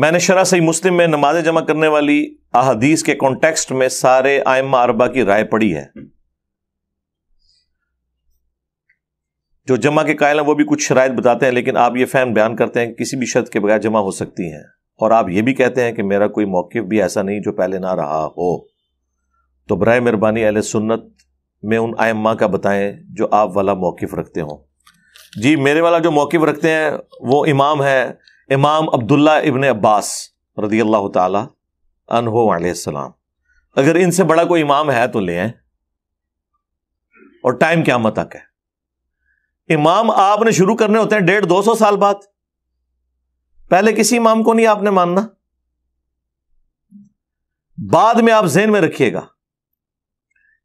मैंने शरा सही मुस्लिम में नमाजें जमा करने वाली अहदीस के कॉन्टेक्स्ट में सारे आयमा अरबा की राय पड़ी है जो जमा के कायल हैं वो भी कुछ शराय बताते हैं लेकिन आप ये फैन बयान करते हैं किसी भी शर्त के बगैर जमा हो सकती हैं और आप ये भी कहते हैं कि मेरा कोई मौकफ भी ऐसा नहीं जो पहले ना रहा हो तो बर मेहरबानी अहल सुन्नत में उन आयमा का बताएं जो आप वाला मौकफ रखते हों जी मेरे वाला जो मौकफ रखते हैं वो इमाम है इमाम अब्दुल्ला इबन अब्बास रदी अल्लाह तहोसलाम अगर इनसे बड़ा कोई इमाम है तो ले और टाइम क्या मत है इमाम आपने शुरू करने होते हैं डेढ़ दो सौ साल बाद पहले किसी इमाम को नहीं आपने मानना बाद में आप जेन में रखिएगा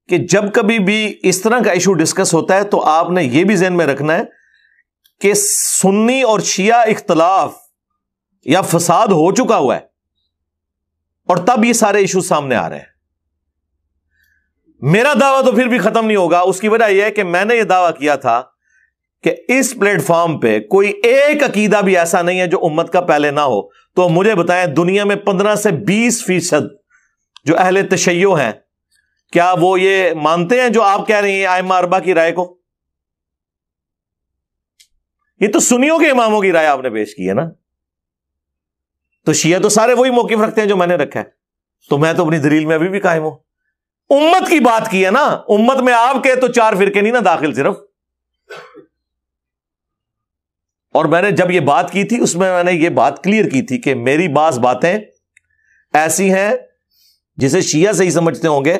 कि जब कभी भी इस तरह का इशू डिस्कस होता है तो आपने यह भी जेन में रखना है कि सुन्नी और शिया इख्तलाफ या फसाद हो चुका हुआ है और तब ये सारे इशू सामने आ रहे हैं मेरा दावा तो फिर भी खत्म नहीं होगा उसकी वजह यह है कि मैंने यह दावा किया था कि इस प्लेटफॉर्म पे कोई एक अकीदा भी ऐसा नहीं है जो उम्मत का पहले ना हो तो मुझे बताएं दुनिया में पंद्रह से बीस फीसद जो अहले तशैयो हैं क्या वो ये मानते हैं जो आप कह रही हैं आयमा अरबा की राय को ये तो सुनियो के इमामों की राय आपने पेश की है ना तो शिया तो सारे वही मौकफ रखते हैं जो मैंने रखा है तो मैं तो अपनी दलील में अभी भी कायम हूं उम्मत की बात की है ना उम्मत में आप तो चार फिरके नहीं ना दाखिल सिर्फ और मैंने जब यह बात की थी उसमें मैंने यह बात क्लियर की थी कि मेरी बास बातें ऐसी हैं जिसे शिया सही समझते होंगे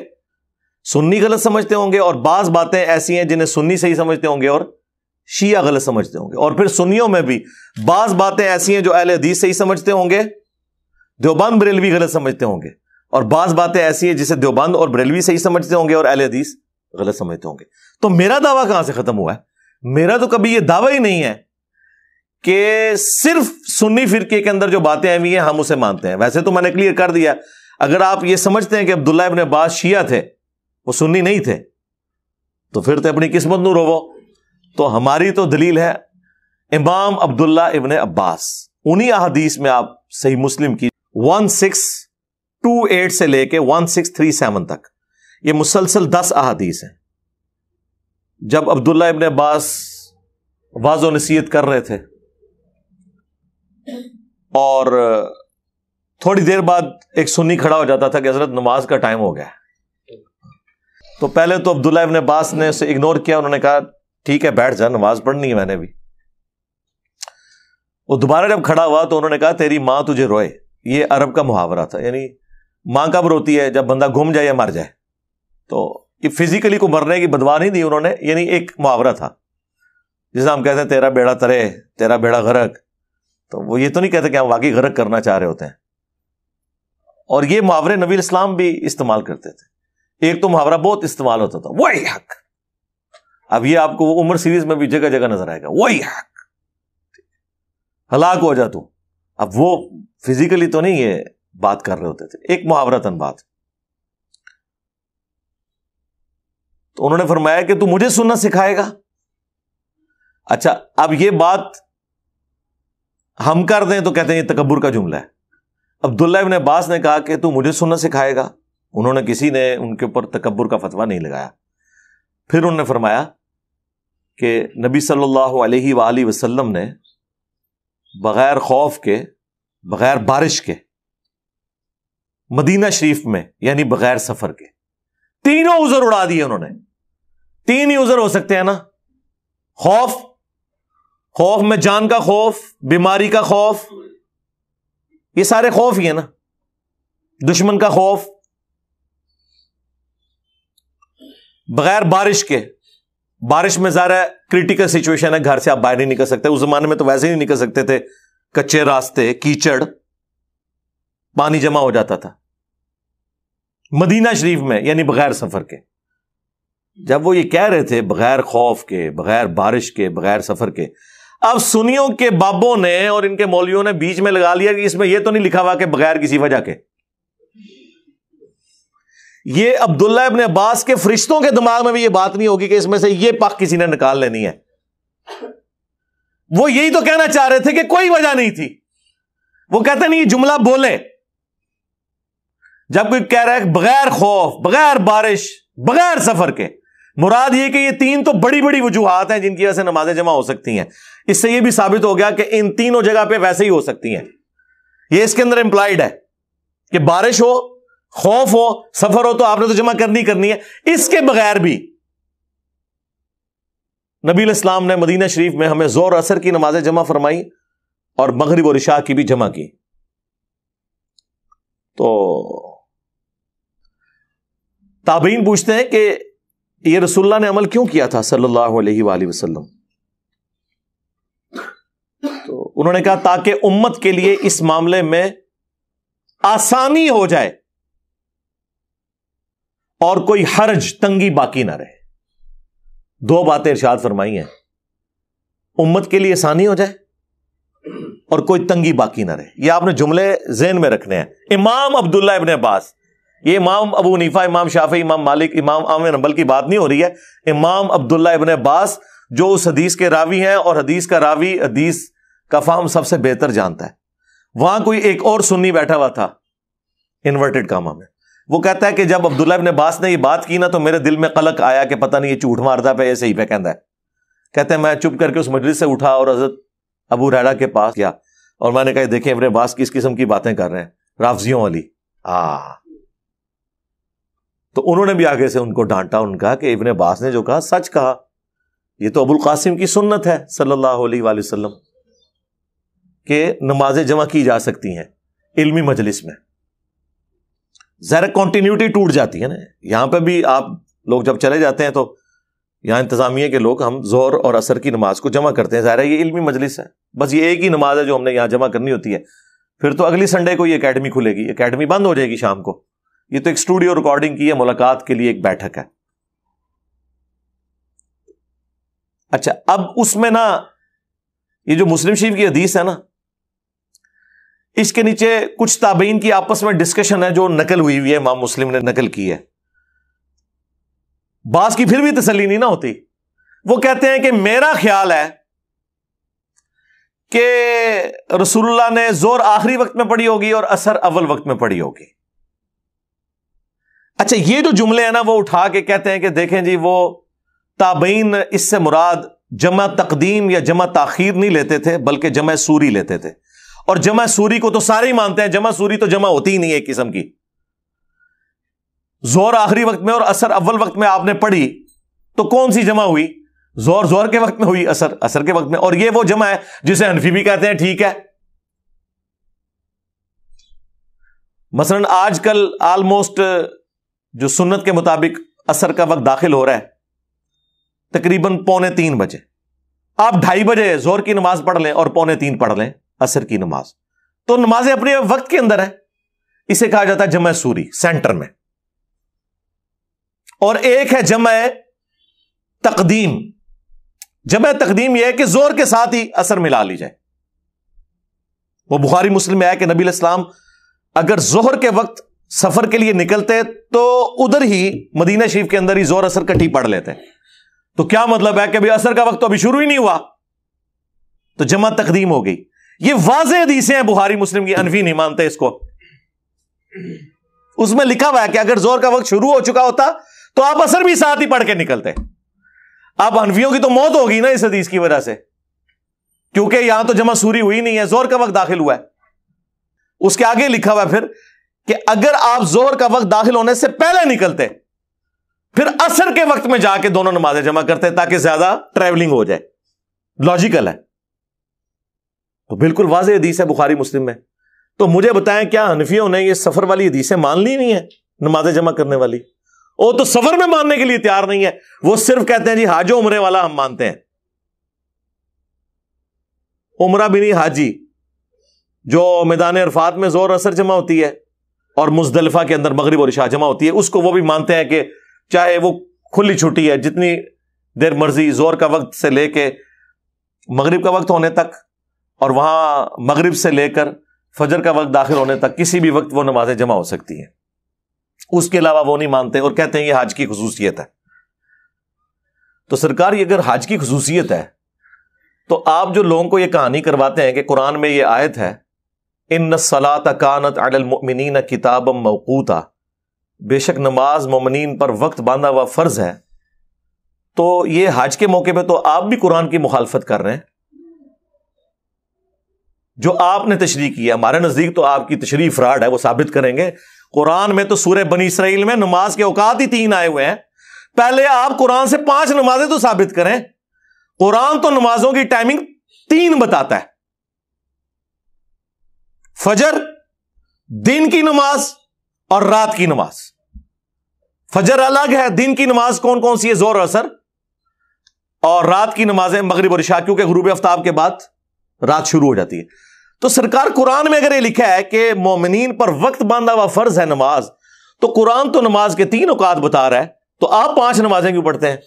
सुन्नी गलत समझते होंगे और बास बातें ऐसी हैं जिन्हें सुन्नी सही समझते होंगे और शिया गलत समझते होंगे और फिर सुनियों में भी बास बातें ऐसी हैं जो अहले हदीस सही समझते होंगे देवबंद बरेलवी गलत समझते होंगे और बाज बातें ऐसी है जिसे देवबंद और बरेलवी सही समझते होंगे और अहल हदीस गलत समझते होंगे तो मेरा दावा कहां से खत्म हुआ है मेरा तो कभी यह दावा ही नहीं है कि सिर्फ सुन्नी फिरके के अंदर जो बातें आई हुई हैं हम उसे मानते हैं वैसे तो मैंने क्लियर कर दिया अगर आप ये समझते हैं कि अब्दुल्ला इबन अब्बास शिया थे वो सुन्नी नहीं थे तो फिर तो अपनी किस्मत न रोवो तो हमारी तो दलील है इमाम अब्दुल्ला इबन अब्बास उन्हीं अहदीस में आप सही मुस्लिम की वन सिक्स टू एट से लेके वन सिक्स थ्री सेवन तक ये मुसलसल दस अहादीस हैं जब अब्दुल्ला इबन अब्बास वाजो नसीहत कर रहे थे और थोड़ी देर बाद एक सुन्नी खड़ा हो जाता था कि हजरत नमाज का टाइम हो गया तो पहले तो अब्दुल्ला इबन अब्बास ने उसे इग्नोर किया उन्होंने कहा ठीक है बैठ जा नमाज पढ़नी है मैंने भी वो दोबारा जब खड़ा हुआ तो उन्होंने कहा तेरी मां तुझे रोए ये अरब का मुहावरा था यानी मां कब रोती है जब बंदा घूम जाए या मर जाए तो ये फिजिकली को मरने की बदवा नहीं दी उन्होंने यानी एक मुहावरा था जिसे हम कहते हैं तेरा बेड़ा तरे तेरा बेड़ा गरक तो वो ये तो नहीं कहते कि हम वाकई गरक करना चाह रहे होते हैं और ये मुहावरे नबी इस्लाम भी इस्तेमाल करते थे एक तो मुहावरा बहुत इस्तेमाल होता था वही हक अब ये आपको वो उम्र सीरीज में भी जगह जगह नजर आएगा वही हक हलाक हो जा तू अब वो फिजिकली तो नहीं ये बात कर रहे होते थे एक मुहावरतन बात तो उन्होंने फरमाया कि तू मुझे सुनना सिखाएगा अच्छा अब ये बात हम कर दें तो कहते हैं ये तकबर का जुमला है अब्दुल्ला इबन अब्बास ने कहा कि तू मुझे सुनना सिखाएगा उन्होंने किसी ने उनके ऊपर तकबर का फतवा नहीं लगाया फिर उन्होंने फरमाया कि नबी सल्लल्लाहु अलैहि वसल्लम ने बग़ैर खौफ के बगैर बारिश के मदीना शरीफ में यानी बगैर सफर के तीनों उजर उड़ा दिए उन्होंने तीन ही उजर हो सकते हैं ना खौफ खौफ में जान का खौफ बीमारी का खौफ ये सारे खौफ ही है ना दुश्मन का खौफ बगैर बारिश के बारिश में ज़ारा क्रिटिकल सिचुएशन है घर से आप बाहर नहीं निकल सकते उस जमाने में तो वैसे ही नहीं निकल सकते थे कच्चे रास्ते कीचड़ पानी जमा हो जाता था मदीना शरीफ में यानी बगैर सफर के जब वो ये कह रहे थे बगैर खौफ के बगैर बारिश के बगैर सफर के अब सुनियों के बाबों ने और इनके मौलियों ने बीच में लगा लिया कि इसमें यह तो नहीं लिखा हुआ कि बगैर किसी वजह के ये अब्दुल्ला अपने अब्बास के फरिश्तों के दिमाग में भी ये बात नहीं होगी कि इसमें से ये पक किसी ने निकाल लेनी है वो यही तो कहना चाह रहे थे कि कोई वजह नहीं थी वो कहते नहीं जुमला बोले जब कोई कह रहा है बगैर खौफ बगैर बारिश बगैर सफर के मुराद ये कि ये तीन तो बड़ी बड़ी वजूहत हैं जिनकी वजह से नमाजें जमा हो सकती हैं इससे ये भी साबित हो गया कि इन तीनों जगह पे वैसे ही हो सकती हैं ये इसके अंदर एम्प्लाइड है कि बारिश हो खौफ हो सफर हो तो आपने तो जमा करनी करनी है इसके बगैर भी नबी इस्लाम ने मदीना शरीफ में हमें जोर असर की नमाजें जमा फरमाई और मगरब और इशा की भी जमा की तो ताबीन पूछते हैं कि यह रसुल्ला ने अमल क्यों किया था सल्ला वसलम तो उन्होंने कहा ताकि उम्मत के लिए इस मामले में आसानी हो जाए और कोई हर्ज तंगी बाकी ना रहे दो बातें इर्शाद फरमाई हैं उम्मत के लिए आसानी हो जाए और कोई तंगी बाकी ना रहे ये आपने जुमले जेन में रखने हैं इमाम अब्दुल्ला इबन अब्बास ये इमाम अबू नीफा इमाम शाफी इमाम मालिक इमाम आमिर नंबल की बात नहीं हो रही है इमाम अब्दुल्ला इबन अब्बास जो उस हदीस के रावी हैं और हदीस का रावी हदीस का फाहम सबसे बेहतर जानता है वहां कोई एक और सुन्नी बैठा हुआ था इन्वर्टेड कामा में वो कहता है कि जब अब्दुल्ला ने बास ने ये बात की ना तो मेरे दिल में कलक आया कि पता नहीं ये झूठ मारता पे सही पे कहता है कहते हैं मैं चुप करके उस मजलिस से उठा और हजरत अबू रैडा के पास गया और मैंने कहा देखें इबन बास किस किस्म की बातें कर रहे हैं राफजियों वाली आ तो उन्होंने भी आगे से उनको डांटा उनका कि इबन बास ने जो कहा सच कहा यह तो अबुल कासिम की सुन्नत है सल्लल्लाहु अलैहि वसल्लम के नमाजें जमा की जा सकती हैं इल्मी मजलिस में ज़रा कॉन्टीन्यूटी टूट जाती है ना यहां पर भी आप लोग जब चले जाते हैं तो यहां इंतजामिया के लोग हम जोर और असर की नमाज को जमा करते हैं जहरा ये इल्मी मजलिस है बस ये एक ही नमाज है जो हमने यहां जमा करनी होती है फिर तो अगली संडे को ये अकेडमी खुलेगी अकेडमी बंद हो जाएगी शाम को ये तो एक स्टूडियो रिकॉर्डिंग की है मुलाकात के लिए एक बैठक है अच्छा अब उसमें ना ये जो मुस्लिम शरीफ की हदीस है ना इसके नीचे कुछ ताबीन की आपस में डिस्कशन है जो नकल हुई हुई है इमाम मुस्लिम ने नकल की है बास की फिर भी तसली नहीं ना होती वो कहते हैं कि मेरा ख्याल है कि रसुल्ला ने जोर आखिरी वक्त में पड़ी होगी और असर अव्वल वक्त में पड़ी होगी अच्छा ये जो जुमले हैं ना वो उठा के कहते हैं कि देखें जी वो ताबीन इससे मुराद जमा तकदीम या जमा ताखीर नहीं लेते थे बल्कि जमा सूरी लेते थे और जमा सूरी को तो सारे ही मानते हैं जमा सूरी तो जमा होती ही नहीं है किस्म की जोर आखिरी वक्त में और असर अव्वल वक्त में आपने पढ़ी तो कौन सी जमा हुई जोर जोर के वक्त में हुई असर असर के वक्त में और ये वो जमा है जिसे हनफी भी कहते हैं ठीक है मसलन आजकल आलमोस्ट जो सुन्नत के मुताबिक असर का वक्त दाखिल हो रहा है तकरीबन पौने तीन बजे आप ढाई बजे जोर की नमाज पढ़ लें और पौने तीन पढ़ लें असर की नमाज तो नमाजें अपने वक्त के अंदर है इसे कहा जाता है जमा सूरी सेंटर में और एक है जमा तकदीम जमा तकदीम यह है कि जोर के साथ ही असर मिला ली जाए वो बुखारी मुस्लिम है कि नबी इस्लाम अगर जोहर के वक्त सफर के लिए निकलते तो उधर ही मदीना शरीफ के अंदर ही जोर असर कटी पड़ लेते तो क्या मतलब है कि अभी असर का वक्त तो अभी शुरू ही नहीं हुआ तो जमा तकदीम हो गई ये वाज हदीसें हैं बुहारी मुस्लिम की अनवी नहीं मानते इसको उसमें लिखा हुआ है कि अगर जोर का वक्त शुरू हो चुका होता तो आप असर भी साथ ही पढ़ के निकलते आप अनवियों की तो मौत होगी ना इस हदीस की वजह से क्योंकि यहां तो जमा सूरी हुई नहीं है जोर का वक्त दाखिल हुआ है उसके आगे लिखा हुआ है फिर कि अगर आप जोर का वक्त दाखिल होने से पहले निकलते फिर असर के वक्त में जाके दोनों नमाजें जमा करते ताकि ज्यादा ट्रेवलिंग हो जाए लॉजिकल है तो बिल्कुल वाज हदीस है बुखारी मुस्लिम में तो मुझे बताएं क्या हनफियों ने ये सफर वाली हदीसें मान ली नहीं है नमाजें जमा करने वाली वो तो सफर में मानने के लिए तैयार नहीं है वो सिर्फ कहते हैं जी हाजो उमरे वाला हम मानते हैं उमरा भी नहीं हाजी जो मैदान अरफात में जोर असर जमा होती है और मुजदलफा के अंदर मगरब और शाह जमा होती है उसको वो भी मानते हैं कि चाहे वो खुली छुट्टी है जितनी देर मर्जी जोर का वक्त से लेके मगरब का वक्त होने तक और वहां मगरिब से लेकर फजर का वक्त दाखिल होने तक किसी भी वक्त वो नमाजें जमा हो सकती हैं उसके अलावा वो नहीं मानते और कहते हैं ये हाज की खसूसियत है तो सरकार ये अगर हाज की खसूसियत है तो आप जो लोगों को ये कहानी करवाते हैं कि कुरान में ये आयत है इन सलात कानत अडलमिन किताब मौकूता बेशक नमाज ममनिन पर वक्त बांधा हुआ फर्ज है तो ये हज के मौके पर तो आप भी कुरान की मुखालफत कर रहे हैं जो आपने तशरी की है हमारे नज़दीक तो आपकी तशरी फ्राड है वो साबित करेंगे कुरान में तो सूर्य बनी इसराइल में नमाज के औकात ही तीन आए हुए हैं पहले आप कुरान से पांच नमाजें तो साबित करें कुरान तो नमाजों की टाइमिंग तीन बताता है फजर दिन की नमाज और रात की नमाज फजर अलग है दिन की नमाज कौन कौन सी है जोर असर और रात की नमाजें मगरब और शाह क्योंकि गुरूब आफ्ताब के बाद रात शुरू हो जाती है तो सरकार कुरान में अगर ये लिखा है कि मोमिन पर वक्त बांधा हुआ फर्ज है नमाज तो कुरान तो नमाज के तीन औकात बता रहा है तो आप पांच नमाजें क्यों पढ़ते हैं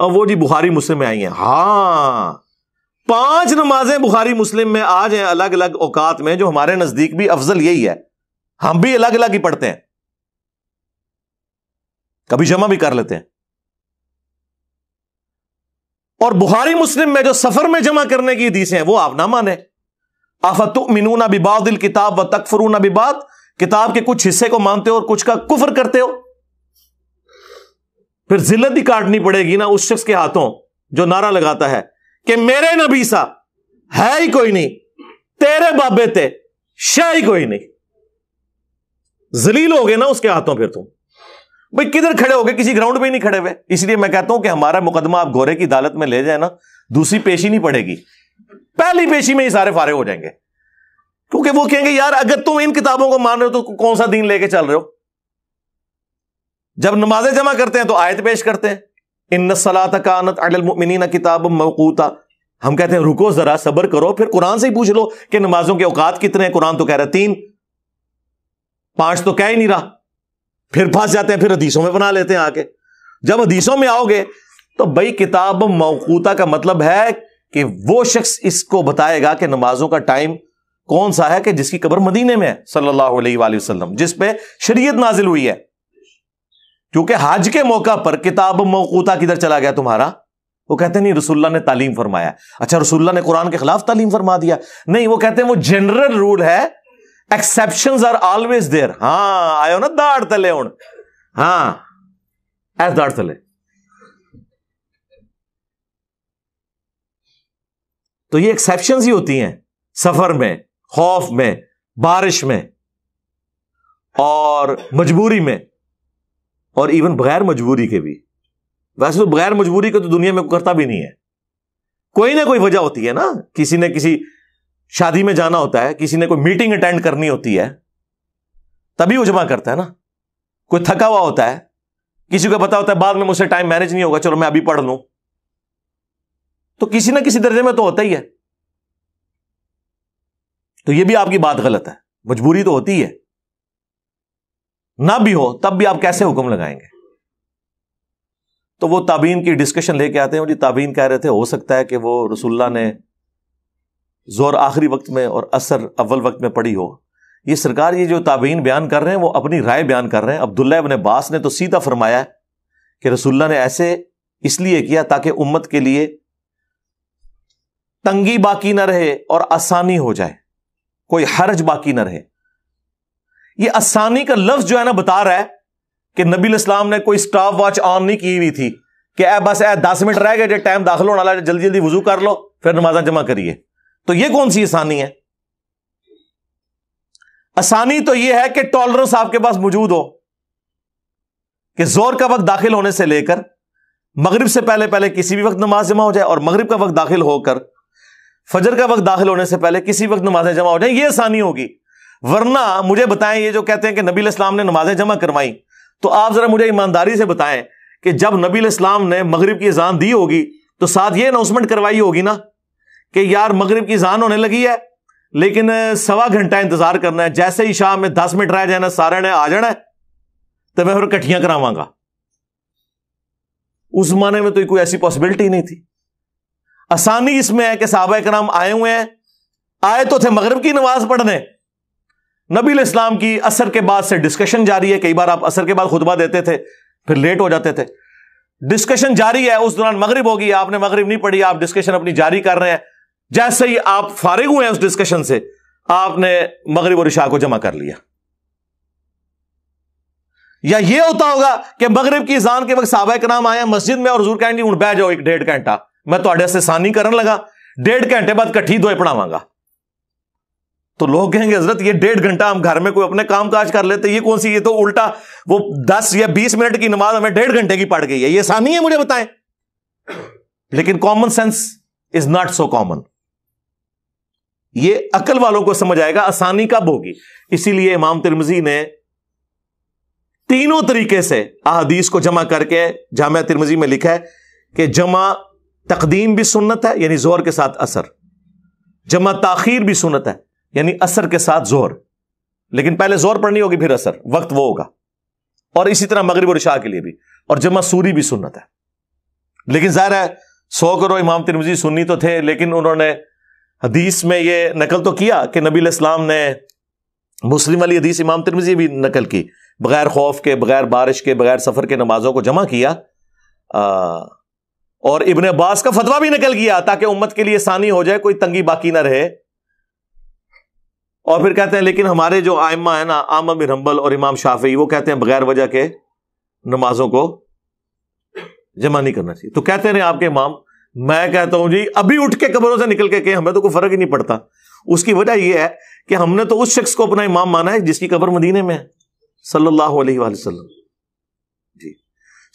अब वो जी बुखारी मुस्लिम में आई हैं हाँ पांच नमाजें बुखारी मुस्लिम में आ जाए अलग अलग औकात में जो हमारे नजदीक भी अफजल यही है हम भी अलग अलग ही पढ़ते हैं कभी जमा भी कर लेते हैं और बुहारी मुस्लिम में जो सफर में जमा करने की हदीसें हैं वो आप ना माने आफतमिन बिबादिल किताब व तकफरून बिबाद किताब के कुछ हिस्से को मानते हो और कुछ का कुफर करते हो फिर जिल्लत ही काटनी पड़ेगी ना उस शख्स के हाथों जो नारा लगाता है कि मेरे नबी सा है ही कोई नहीं तेरे बाबे ते शह ही कोई नहीं जलील हो गए ना उसके हाथों फिर तुम भाई किधर खड़े हो गए किसी ग्राउंड पे ही नहीं खड़े हुए इसलिए मैं कहता हूं कि हमारा मुकदमा आप गोरे की अदालत में ले जाए ना दूसरी पेशी नहीं पड़ेगी पहली पेशी में ही सारे फारे हो जाएंगे क्योंकि वो कहेंगे यार अगर तुम इन किताबों को मान रहे हो तो कौन सा दिन लेके चल रहे हो जब नमाजें जमा करते हैं तो आयत पेश करते हैं इन सलात कानत अडल किताब मकूता हम कहते हैं रुको जरा सबर करो फिर कुरान से ही पूछ लो कि नमाजों के औकात कितने हैं कुरान तो कह रहा तीन पांच तो कह ही नहीं रहा फिर फंस जाते हैं फिर हदीसों में बना लेते हैं आके जब हदीसों में आओगे तो भाई किताब मौकूता का मतलब है कि वो शख्स इसको बताएगा कि नमाजों का टाइम कौन सा है कि जिसकी कब्र मदीने में है सल्लल्लाहु अलैहि वसल्लम नाजिल हुई है क्योंकि हज के मौका पर किताब मौकूता किधर चला गया तुम्हारा वो कहते नहीं रसुल्ला ने तालीम फरमाया अच्छा रसुल्ला ने कुरान के खिलाफ तालीम फरमा दिया नहीं वो कहते हैं वो जनरल रूल है एक्सेप्शन आर ऑलवेज देर हाँ आयो ना दाड़ तले हाँ ऐस दाड़ तले तो ये एक्सेप्शन ही होती हैं सफर में खौफ में बारिश में और मजबूरी में और इवन बगैर मजबूरी के भी वैसे तो बगैर मजबूरी के तो दुनिया में करता भी नहीं है कोई ना कोई वजह होती है ना किसी ने किसी शादी में जाना होता है किसी ने कोई मीटिंग अटेंड करनी होती है तभी वो जमा करता है ना कोई थका हुआ होता है किसी को पता होता है बाद में मुझसे टाइम मैनेज नहीं होगा चलो मैं अभी पढ़ लूं तो किसी ना किसी दर्जे में तो होता ही है तो यह भी आपकी बात गलत है मजबूरी तो होती है ना भी हो तब भी आप कैसे हुक्म लगाएंगे तो वो ताबीन की डिस्कशन लेके आते हैं जी ताबीन कह रहे थे हो सकता है कि वो रसुल्ला ने जोर आखिरी वक्त में और असर अव्वल वक्त में पड़ी हो ये सरकार ये जो ताबीन बयान कर रहे हैं वो अपनी राय बयान कर रहे हैं अब्दुल्ला अब बास ने तो सीधा फरमाया कि रसुल्ला ने ऐसे इसलिए किया ताकि उम्मत के लिए तंगी बाकी ना रहे और आसानी हो जाए कोई हर्ज बाकी ना रहे ये आसानी का लफ्ज जो है ना बता रहा है कि नबी इस्लाम ने कोई स्टाफ वॉच ऑन नहीं की हुई थी कि ए बस ए दस मिनट रह गए जो टाइम दाखिल होने वाला जल्दी जल्दी वजू कर लो फिर नमाजा जमा करिए तो ये कौन सी आसानी है आसानी तो यह है कि टॉलरेंस आपके पास मौजूद हो कि जोर का वक्त दाखिल होने से लेकर मगरिब से पहले पहले किसी भी वक्त नमाज जमा हो जाए और मगरिब का वक्त दाखिल होकर फजर का वक्त दाखिल होने से पहले किसी वक्त नमाजें जमा हो जाए ये आसानी होगी वरना मुझे बताएं ये जो कहते हैं कि नबी इस्लाम ने नमाजें जमा करवाई तो आप जरा मुझे ईमानदारी से बताएं कि जब नबी इस्लाम ने मगरब की जान दी होगी तो साथ ये अनाउंसमेंट करवाई होगी ना कि यार मगरब की जान होने लगी है लेकिन सवा घंटा इंतजार करना है जैसे ही शाम में दस मिनट रह जाना सारे ने आ जाना है तो मैं फिर कट्ठियां करावांगा उस माने में तो कोई ऐसी पॉसिबिलिटी नहीं थी आसानी इसमें है कि साहबा कराम आए हुए हैं आए तो थे मगरब की नमाज पढ़ने नबी इस्लाम की असर के बाद से डिस्कशन जारी है कई बार आप असर के बाद खुतबा देते थे फिर लेट हो जाते थे डिस्कशन जारी है उस दौरान मगरब होगी आपने मगरब नहीं पढ़ी आप डिस्कशन अपनी जारी कर रहे हैं जैसे ही आप फारिग हुए हैं उस डिस्कशन से आपने मगरब और इशा को जमा कर लिया या ये होता होगा कि मगरब की जान के वक्त साहबा के नाम आए मस्जिद में और जूर कहेंगे उठ बह जाओ एक डेढ़ घंटा मैं ਤੁਹਾਡੇ ਵਾਸਤੇ आसानी कर लगा डेढ़ घंटे बाद कट्ठी दुए पढ़ावगा तो लोग कहेंगे हजरत ये डेढ़ घंटा हम घर में कोई अपने काम काज कर लेते ये कौन सी ये तो उल्टा वो दस या बीस मिनट की नमाज हमें डेढ़ घंटे की पड़ गई है ये आसानी है मुझे बताएं लेकिन common sense is not so common ये अकल वालों को समझ आएगा आसानी कब होगी इसीलिए इमाम तिरमजी ने तीनों तरीके से अदीस को जमा करके जामिया तिरमजी में लिखा है कि जमा तकदीम भी सुन्नत है यानी जोर के साथ असर जमा ताखीर भी सुन्नत है यानी असर के साथ जोर लेकिन पहले जोर पढ़नी होगी फिर असर वक्त वो होगा और इसी तरह मगरब और शाह के लिए भी और जमा सूरी भी सुन्नत है लेकिन जाहिर है सौ करो इमाम तिरमजी सुन्नी तो थे लेकिन उन्होंने हदीस में ये नकल तो किया कि नबी इस्लाम ने मुस्लिम वाली हदीस इमाम तिरमजी भी नकल की बगैर खौफ के बगैर बारिश के बगैर सफ़र के नमाजों को जमा किया आ, और इबन अब्बास का फतवा भी निकल गया ताकि उम्मत के लिए सानी हो जाए कोई तंगी बाकी ना रहे और फिर कहते हैं लेकिन हमारे जो आयमा है ना आमा बिन हम्बल और इमाम शाफी वो कहते हैं बगैर वजह के नमाजों को जमा नहीं करना चाहिए तो कहते रहे आपके इमाम मैं कहता हूं जी अभी उठ के कबरों से निकल के कहे हमें तो कोई फर्क ही नहीं पड़ता उसकी वजह यह है कि हमने तो उस शख्स को अपना इमाम माना है जिसकी कबर मदीने में है सल्लल्लाहु अलैहि वसल्लम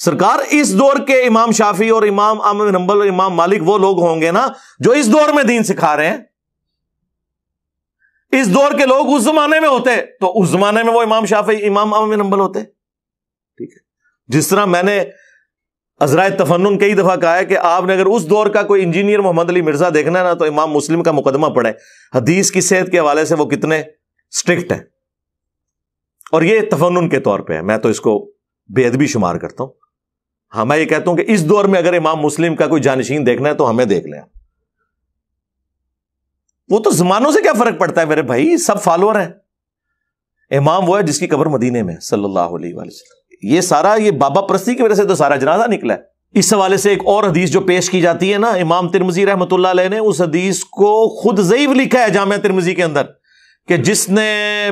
सरकार इस दौर के इमाम शाफी और इमाम अमन नंबल और इमाम मालिक वो लोग होंगे ना जो इस दौर में दीन सिखा रहे हैं इस दौर के लोग उस जमाने में होते तो उस जमाने में वो इमाम शाफी इमाम अमन नंबल होते ठीक है जिस तरह मैंने अजरा तफन कई दफ़ा कहा है कि आपने अगर उस दौर का कोई इंजीनियर मोहम्मद अली मिर्जा देखना है ना तो इमाम मुस्लिम का मुकदमा पड़े हदीस की सेहत के हवाले से वो कितने स्ट्रिक्ट और ये तफन के तौर पर है मैं तो इसको बेदबी शुमार करता हूं हाँ मैं ये कहता हूं कि इस दौर में अगर इमाम मुस्लिम का कोई जानशीन देखना है तो हमें देख लें वो तो जमानों से क्या फर्क पड़ता है मेरे भाई सब फॉलोअर है इमाम वो है जिसकी कबर मदीने में सल्लल्लाहु अलैहि वसल्लम ये सारा ये बाबा प्रस्ती की वजह से तो सारा जनाजा निकला है इस हवाले से एक और हदीस जो पेश की जाती है ना इमाम तिरमजी रहमत ने उस हदीस को खुद जईब लिखा है जाम तिरमजी के अंदर कि जिसने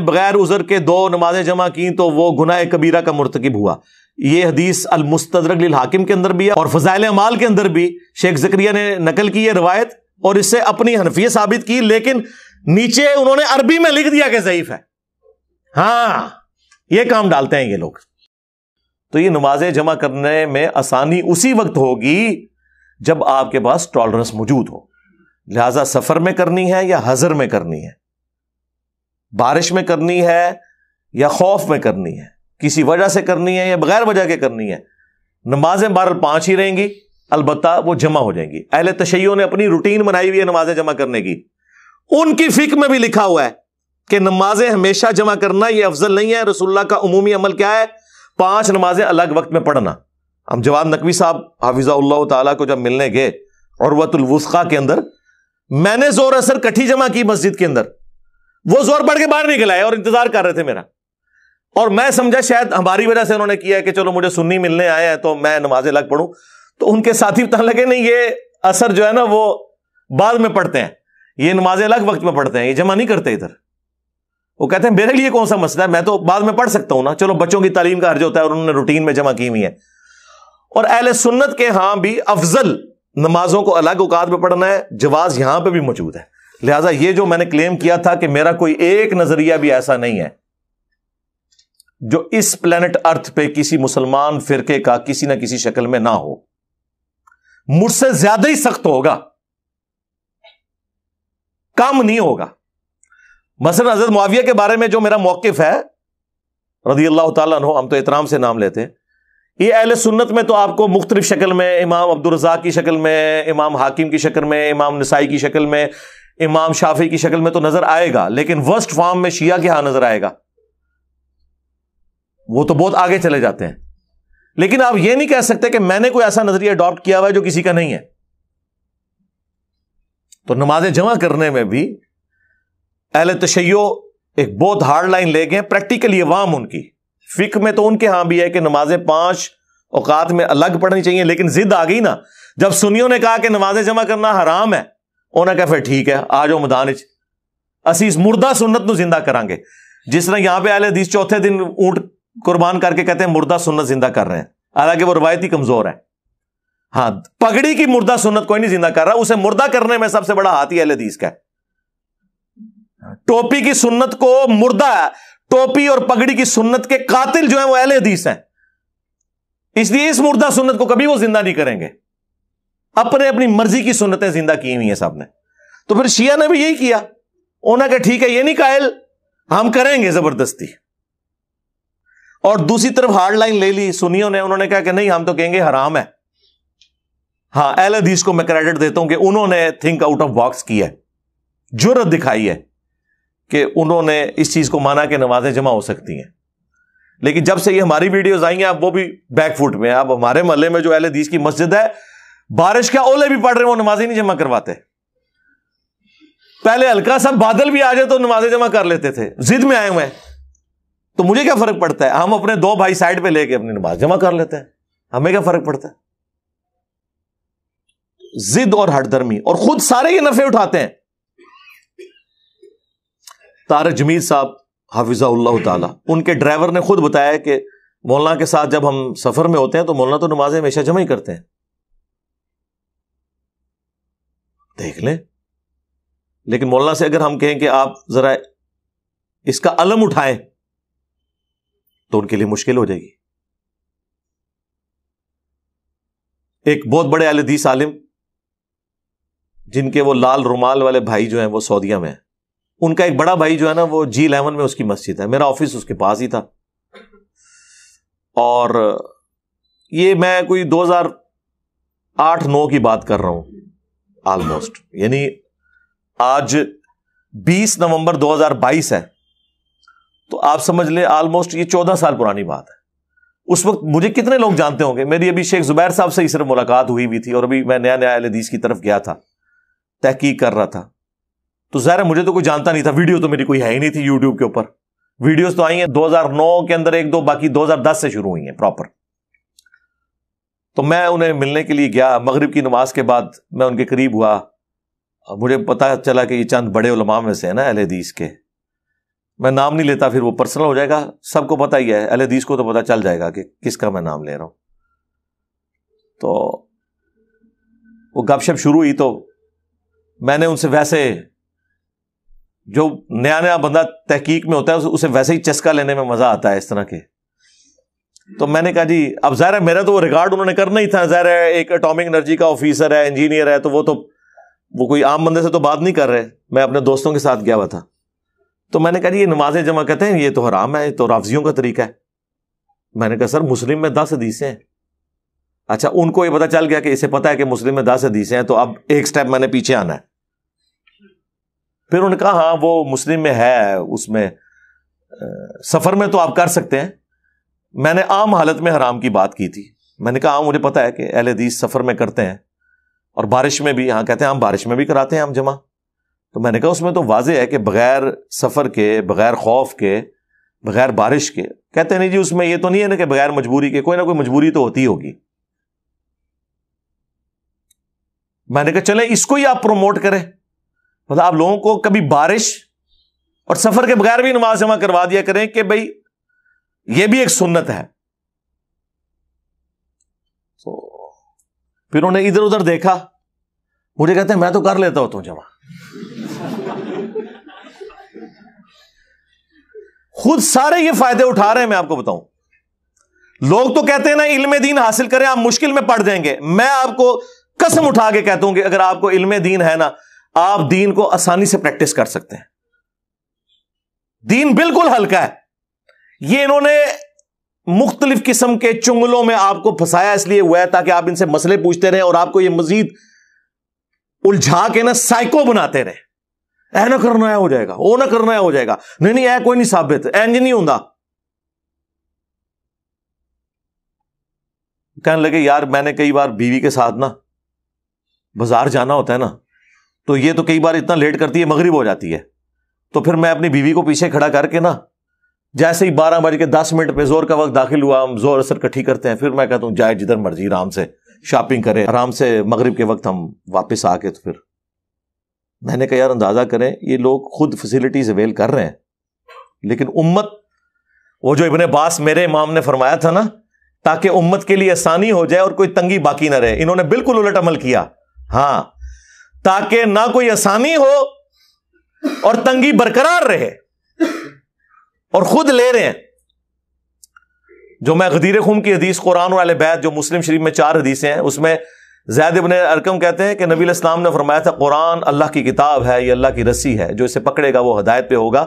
बगैर उजर के दो नमाजें जमा की तो वो गुनाह कबीरा का मुरतकब हुआ ये हदीस अलमुस्तरक हाकिम के अंदर भी है और फजाइल अमाल के अंदर भी शेख जक्रिया ने नकल की है रवायत और इससे अपनी हनफिया साबित की लेकिन नीचे उन्होंने अरबी में लिख दिया कि ज़यीफ है हाँ ये काम डालते हैं ये लोग तो ये नमाजें जमा करने में आसानी उसी वक्त होगी जब आपके पास टॉलरेंस मौजूद हो लिहाजा सफर में करनी है या हजर में करनी है बारिश में करनी है या खौफ में करनी है किसी वजह से करनी है या बगैर वजह के करनी है नमाजें बहरल पांच ही रहेंगी अलबत् वो जमा हो जाएंगी अहले तशैयों ने अपनी रूटीन बनाई हुई है नमाजें जमा करने की उनकी फिक्र में भी लिखा हुआ है कि नमाजें हमेशा जमा करना यह अफजल नहीं है रसुल्ला का अमूमी अमल क्या है पांच नमाजें अलग वक्त में पढ़ना हम जवाब नकवी साहब हाफिज़ा तला को जब मिलने गए और वतुलवस्खा के अंदर मैंने जोर असर कट्ठी जमा की मस्जिद के अंदर वो जोर पढ़ के बाहर निकल आए और इंतजार कर रहे थे मेरा और मैं समझा शायद हमारी वजह से उन्होंने किया कि चलो मुझे सुन्नी मिलने आए हैं तो मैं नमाजें लग पढ़ूं तो उनके साथी पता लगे नहीं ये असर जो है ना वो बाद में पढ़ते हैं ये नमाजें अलग वक्त में पढ़ते हैं ये जमा नहीं करते इधर वो कहते हैं मेरे लिए कौन सा मसला है मैं तो बाद में पढ़ सकता हूं ना चलो बच्चों की तालीम का अर्ज होता है और उन्होंने रूटीन में जमा की हुई है और अहल सुन्नत के हाँ भी अफजल नमाजों को अलग औकात में पढ़ना है जवाज यहां पर भी मौजूद है लिहाजा ये जो मैंने क्लेम किया था कि मेरा कोई एक नजरिया भी ऐसा नहीं है जो इस प्लेनेट अर्थ पे किसी मुसलमान फिरके का किसी ना किसी शक्ल में ना हो मुझसे ज्यादा ही सख्त होगा काम नहीं होगा मसलन हजरत मुआविया के बारे में जो मेरा मौकफ है रजी अल्लाह तला हम तो एहतराम से नाम लेते हैं ये अहल सुन्नत में तो आपको मुख्तलिफ शक्ल में इमाम अब्दुलरजा की शक्ल में इमाम हाकिम की शक्ल में इमाम नसाई की शक्ल में इमाम शाफी की शक्ल में तो नजर आएगा लेकिन वर्स्ट फॉर्म में शिया के यहां नजर आएगा वो तो बहुत आगे चले जाते हैं लेकिन आप ये नहीं कह सकते कि मैंने कोई ऐसा नजरिया अडॉप्ट किया हुआ है जो किसी का नहीं है तो नमाजें जमा करने में भी अहल तशैयो एक बहुत हार्ड लाइन ले गए प्रैक्टिकली अवाम उनकी फिक में तो उनके यहां भी है कि नमाजें पांच औकात में अलग पढ़नी चाहिए लेकिन जिद आ गई ना जब सुनियों ने कहा कि नमाजें जमा करना हराम है उन्होंने कहा फिर ठीक है आ जाओ मैदान असी इस मुर्दा सुन्नत को जिंदा करा जिस तरह यहां पर आए हदीस चौथे दिन ऊंट कुर्बान करके कहते हैं मुर्दा सुन्नत जिंदा कर रहे हैं हालांकि वो रवायती कमजोर है हाँ पगड़ी की मुर्दा सुन्नत कोई नहीं जिंदा कर रहा उसे मुर्दा करने में सबसे बड़ा हाथी अल हदीस का है टोपी की सुन्नत को मुर्दा टोपी और पगड़ी की सुन्नत के कातिल जो है वो अहले हदीस है इसलिए इस मुर्दा सुन्नत को कभी वो जिंदा नहीं करेंगे अपने अपनी मर्जी की सुन्नतें जिंदा की हुई है सबने तो फिर शिया ने भी यही किया उन्होंने कहा ठीक है ये नहीं कायल हम करेंगे जबरदस्ती और दूसरी तरफ हार्ड लाइन ले ली सुनियों ने उन्होंने कहा कि नहीं हम तो कहेंगे हराम है हाँ एल हदीस को मैं क्रेडिट देता हूं कि उन्होंने थिंक आउट ऑफ बॉक्स किया है जरूरत दिखाई है कि उन्होंने इस चीज को माना कि नमाजें जमा हो सकती हैं लेकिन जब से ये हमारी वीडियोज आई हैं अब वो भी बैकफुट में अब हमारे मोहल्ले में जो एल हदीस की मस्जिद है बारिश का ओले भी पड़ रहे हैं वो नमाजें नहीं जमा करवाते पहले हल्का सा बादल भी आ जाए तो नमाजें जमा कर लेते थे जिद में आए हुए हैं तो मुझे क्या फर्क पड़ता है हम अपने दो भाई साइड पे लेके अपनी नमाज जमा कर लेते हैं हमें क्या फर्क पड़ता है जिद और हटधर्मी और खुद सारे ही नफे उठाते हैं तारक जमीर साहब हाफिजाउल्ला ताला उनके ड्राइवर ने खुद बताया कि मौलाना के साथ जब हम सफर में होते हैं तो मौलाना तो नमाजें हमेशा जमा ही करते हैं देख लें लेकिन मौलाना से अगर हम कहें कि आप जरा इसका अलम उठाएं तो उनके लिए मुश्किल हो जाएगी एक बहुत बड़े अलदीस आलिम जिनके वो लाल रुमाल वाले भाई जो हैं वो सऊदिया में है उनका एक बड़ा भाई जो है ना वो जी इलेवन में उसकी मस्जिद है मेरा ऑफिस उसके पास ही था और ये मैं कोई 2008 नौ की बात कर रहा हूं ऑलमोस्ट यानी आज 20 नवंबर 2022 है तो आप समझ ले ऑलमोस्ट ये चौदह साल पुरानी बात है उस वक्त मुझे कितने लोग जानते होंगे मेरी अभी शेख जुबैर साहब से ही सिर्फ मुलाकात हुई हुई थी और अभी मैं नया नया हदीस की तरफ गया था तहकीक कर रहा था तो ज़ाहिर मुझे तो कोई जानता नहीं था वीडियो तो मेरी कोई है ही नहीं थी यूट्यूब के ऊपर वीडियोस तो आई हैं 2009 के अंदर एक दो बाकी 2010 से शुरू हुई हैं प्रॉपर तो मैं उन्हें मिलने के लिए गया मगरिब की नमाज के बाद मैं उनके करीब हुआ मुझे पता चला कि ये चंद बड़े उलमा में से है ना अहल के मैं नाम नहीं लेता फिर वो पर्सनल हो जाएगा सबको पता ही है अल हदीस को तो पता चल जाएगा कि किसका मैं नाम ले रहा हूं तो वो गपशप शुरू हुई तो मैंने उनसे वैसे जो नया नया बंदा तहकीक में होता है उसे वैसे ही चस्का लेने में मजा आता है इस तरह के तो मैंने कहा जी अब ज़ाहिर है मेरा तो वो रिकॉर्ड उन्होंने करना ही था ज़ाहिर है एक एटॉमिक एनर्जी का ऑफिसर है इंजीनियर है तो वो तो वो कोई आम बंदे से तो बात नहीं कर रहे मैं अपने दोस्तों के साथ गया हुआ था तो मैंने कहा ये नमाजें जमा कहते हैं ये तो हराम है ये तो राफजियों का तरीका है मैंने कहा सर मुस्लिम में दस हदीसें हैं अच्छा उनको ये पता चल गया कि इसे पता है कि मुस्लिम में दस हदीसें हैं तो अब एक स्टेप मैंने पीछे आना है फिर उन्होंने कहा हाँ वो मुस्लिम में है उसमें सफर में तो आप कर सकते हैं मैंने आम हालत में हराम की बात की थी मैंने कहा हाँ मुझे पता है कि अहल हदीस सफर में करते हैं और बारिश में भी हाँ कहते हैं हम बारिश में भी कराते हैं हम जमा तो मैंने कहा उसमें तो वाजे है कि बगैर सफ़र के बगैर खौफ के बगैर बारिश के कहते नहीं जी उसमें यह तो नहीं है ना कि बगैर मजबूरी के कोई ना कोई मजबूरी तो होती होगी मैंने कहा चले इसको ही आप प्रमोट करें मतलब आप लोगों को कभी बारिश और सफर के बगैर भी नमाज जमा करवा दिया करें कि भाई यह भी एक सुन्नत है तो फिर उन्होंने इधर उधर देखा मुझे कहते हैं मैं तो कर लेता हूं तुम जमा खुद सारे ये फायदे उठा रहे हैं मैं आपको बताऊं लोग तो कहते हैं ना इल्म दीन हासिल करें आप मुश्किल में पड़ जाएंगे मैं आपको कसम उठा के कहता हूं कि अगर आपको इल्म दीन है ना आप दीन को आसानी से प्रैक्टिस कर सकते हैं दीन बिल्कुल हल्का है ये इन्होंने मुख्तलिफ किस्म के चुंगलों में आपको फंसाया इसलिए हुआ है ताकि आप इनसे मसले पूछते रहे और आपको यह मजीद उलझा के ना साइको बनाते रहे ए ना करना हो जाएगा ਉਹ ना करना हो जाएगा नहीं नहीं ए कोई नहीं साबित ਇੰਜ नहीं ਹੁੰਦਾ कहने लगे यार मैंने कई बार बीवी के साथ ना बाजार जाना होता है ना तो ये तो कई बार इतना लेट करती है मगरिब हो जाती है तो फिर मैं अपनी बीवी को पीछे खड़ा करके ना जैसे ही बारह बज के दस मिनट पे जोर का वक्त दाखिल हुआ हम जोर असर इकट्ठी करते हैं फिर मैं कहता हूँ जाए जिधर मर्जी आराम से शॉपिंग करें आराम से मगरिब के वक्त हम वापस आके तो फिर मैंने कहा यार अंदाज़ा करें ये लोग खुद फैसिलिटीज अवेल कर रहे हैं लेकिन उम्मत वो जो इबन बास मेरे इमाम ने फरमाया था ना ताकि उम्मत के लिए आसानी हो जाए और कोई तंगी बाकी ना रहे इन्होंने बिल्कुल उलट अमल किया हाँ ताकि ना कोई आसानी हो और तंगी बरकरार रहे और खुद ले रहे हैं जो मैं गदीर खुम की हदीस कुरान वाले बैत जो मुस्लिम शरीफ में चार हदीसें हैं उसमें जैद इबन अरकम कहते हैं कि नबी इस्लाम ने फरमाया था कुरान अल्लाह की किताब है या अल्लाह की रस्सी है जो इसे पकड़ेगा वो हदायत पे होगा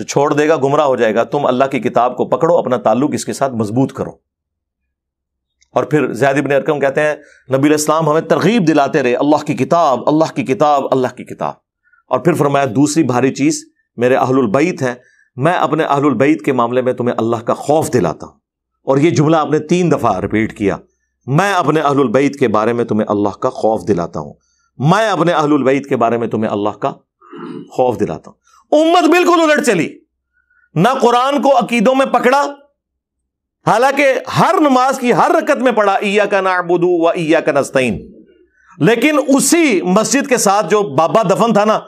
जो छोड़ देगा गुमराह हो जाएगा तुम अल्लाह की किताब को पकड़ो अपना ताल्लुक इसके साथ मजबूत करो और फिर जैद इबन अरकम कहते हैं नबी इस्लाम हमें तरगीब दिलाते रहे अल्लाह की किताब अल्लाह की किताब अल्लाह की किताब और फिर फरमाया दूसरी भारी चीज़ मेरे अहलबैत हैं मैं अपने अहलबैत के मामले में तुम्हें अल्लाह का खौफ दिलाता हूँ और ये जुमला आपने तीन दफ़ा रिपीट किया मैं अपने बैत के बारे में तुम्हें अल्लाह का खौफ दिलाता हूं मैं अपने बैत के बारे में तुम्हें अल्लाह का खौफ दिलाता हूं उम्मत बिल्कुल उलट चली ना कुरान को अकीदों में पकड़ा हालांकि हर नमाज की हर रकत में पढ़ा ईया का नाबुदू व ईया का नस्तैन लेकिन उसी मस्जिद के साथ जो बाबा दफन था ना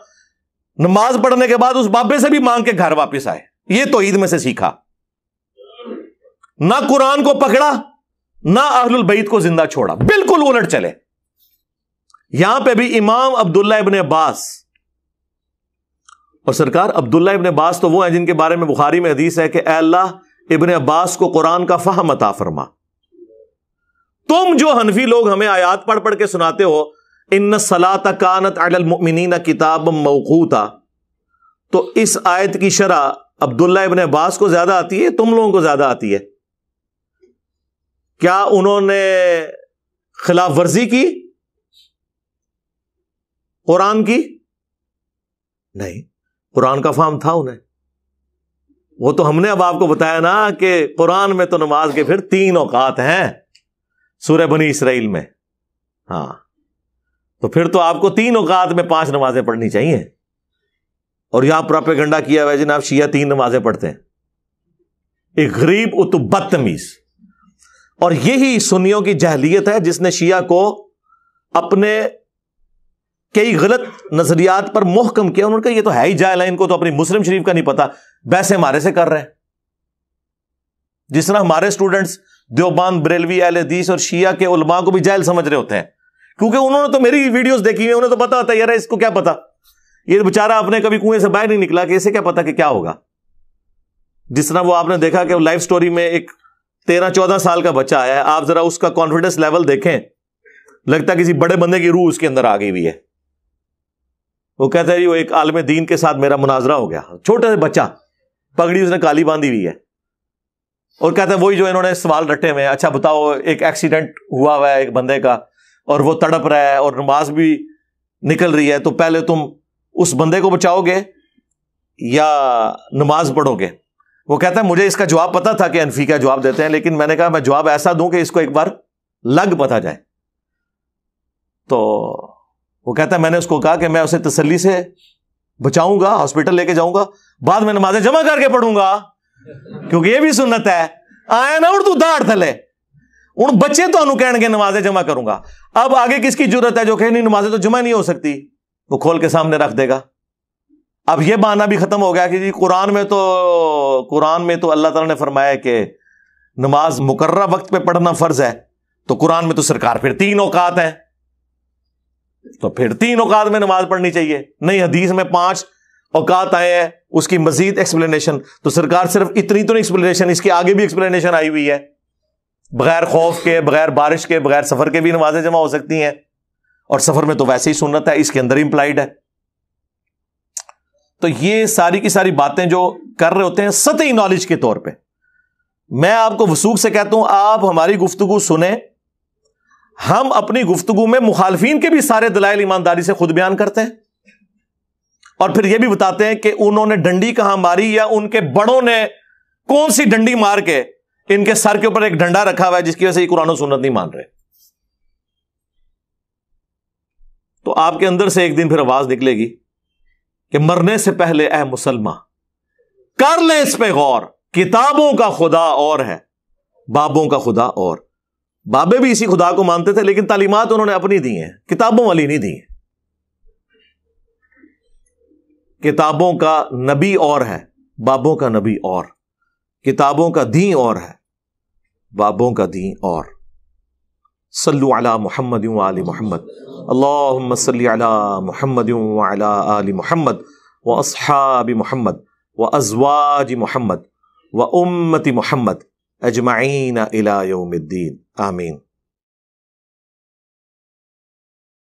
नमाज पढ़ने के बाद उस बाबे से भी मांग के घर वापस आए ये तो ईद में से सीखा ना कुरान को पकड़ा ना अहलुल बैत को जिंदा छोड़ा बिल्कुल उलट चले यहां पे भी इमाम अब्दुल्ला इबन अब्बास और सरकार अब्दुल्ला इबन अब्बास तो वो हैं जिनके बारे में बुखारी में हदीस है कि अल्लाह इबन अब्बास को कुरान का फहम अता फरमा तुम जो हनफी लोग हमें आयात पढ़ पढ़ के सुनाते हो इन सलात कानत अलमिन किताब मौकूता तो इस आयत की शरा अब्दुल्ला इबन अब्बास को ज्यादा आती है तुम लोगों को ज्यादा आती है क्या उन्होंने खिलाफ वर्जी की कुरान की नहीं कुरान का फार्म था उन्हें वो तो हमने अब आपको बताया ना कि कुरान में तो नमाज के फिर तीन औकात हैं सूर्य बनी इसराइल में हाँ तो फिर तो आपको तीन औकात में पांच नमाजें पढ़नी चाहिए और यहां प्रापेगंडा किया हुआ है जिन आप शिया तीन नमाजें पढ़ते हैं एक गरीब उतबतमीज़ और यही सुन्नियों की जहलीत है जिसने शिया को अपने कई गलत नजरियात पर मोहकम किया उन्होंने कहा ये तो है ही जायल इनको तो अपनी मुस्लिम शरीफ का नहीं पता वैसे हमारे से कर रहे हैं जिस तरह हमारे स्टूडेंट्स देवबान बरेलवी एल हदीस और शिया के उलमा को भी जायल समझ रहे होते हैं क्योंकि उन्होंने तो मेरी वीडियोस देखी हुई उन्हें तो पता होता है यार इसको क्या पता ये बेचारा आपने कभी कुएं से बाहर नहीं निकला कि इसे क्या पता कि क्या होगा जिस तरह वो आपने देखा कि लाइफ स्टोरी में एक तेरह चौदह साल का बच्चा आया है आप जरा उसका कॉन्फिडेंस लेवल देखें लगता है किसी बड़े बंदे की रूह उसके अंदर आ गई हुई है वो कहता है जी वो एक आलम दीन के साथ मेरा मुनाजरा हो गया छोटा सा बच्चा पगड़ी उसने काली बांधी हुई है और कहता है वही जो इन्होंने सवाल रटे हुए अच्छा बताओ एक एक्सीडेंट हुआ हुआ है एक बंदे का और वो तड़प रहा है और नमाज भी निकल रही है तो पहले तुम उस बंदे को बचाओगे या नमाज पढ़ोगे वो कहता है मुझे इसका जवाब पता था कि अनफी का जवाब देते हैं लेकिन मैंने कहा मैं जवाब ऐसा दूं कि इसको एक बार लग पता जाए तो वो कहता है मैंने उसको कहा कि मैं उसे तसली से बचाऊंगा हॉस्पिटल लेके जाऊंगा बाद में नमाजें जमा करके पढ़ूंगा क्योंकि ये भी सुन्नत है आया ना उर्दू दाड़ थले उन बच्चे तो कह नमाजें जमा करूंगा अब आगे किसकी जरूरत है जो कहे नहीं नमाजें तो जमा नहीं हो सकती वो खोल के सामने रख देगा अब यह माना भी खत्म हो गया कि जी कुरान में तो कुरान में तो अल्लाह तला ने फरमाया कि नमाज मुकर्रा वक्त पर पढ़ना फर्ज है तो कुरान में तो सरकार फिर तीन औकात है तो फिर तीन औकात में नमाज पढ़नी चाहिए नहीं हदीस में पांच औकात आए हैं उसकी मजीद एक्सप्लेनेशन तो सरकार सिर्फ इतनी तो नहीं एक्सप्लेनेशन इसके आगे भी एक्सप्लेनेशन आई हुई है बगैर खौफ के बगैर बारिश के बगैर सफर के भी नमाजें जमा हो सकती हैं और सफर में तो वैसे ही सुनत है इसके अंदर इंप्लाइड है तो ये सारी की सारी बातें जो कर रहे होते हैं सतही नॉलेज के तौर पे मैं आपको वसूख से कहता हूं आप हमारी गुफ्तगु सुने हम अपनी गुफ्तगु में मुखालफी के भी सारे दलाइल ईमानदारी से खुद बयान करते हैं और फिर यह भी बताते हैं कि उन्होंने डंडी कहां मारी या उनके बड़ों ने कौन सी डंडी मार के इनके सर के ऊपर एक डंडा रखा हुआ है जिसकी वजह से ये कुरान सुनत नहीं मान रहे तो आपके अंदर से एक दिन फिर आवाज निकलेगी कि मरने से पहले ए मुसलमान कर ले इस पे गौर किताबों का खुदा और है बाबों का खुदा और बाबे भी इसी खुदा को मानते थे लेकिन तालीमत उन्होंने अपनी दी है किताबों वाली नहीं दी है किताबों का नबी और है बाबों का नबी और किताबों का दी और है बाबों का दी और صلوا على محمد وعلى محمد اللهم صل على محمد وعلى آل محمد وأصحاب محمد وأزواج محمد وأمة محمد أجمعين إلى يوم الدين آمين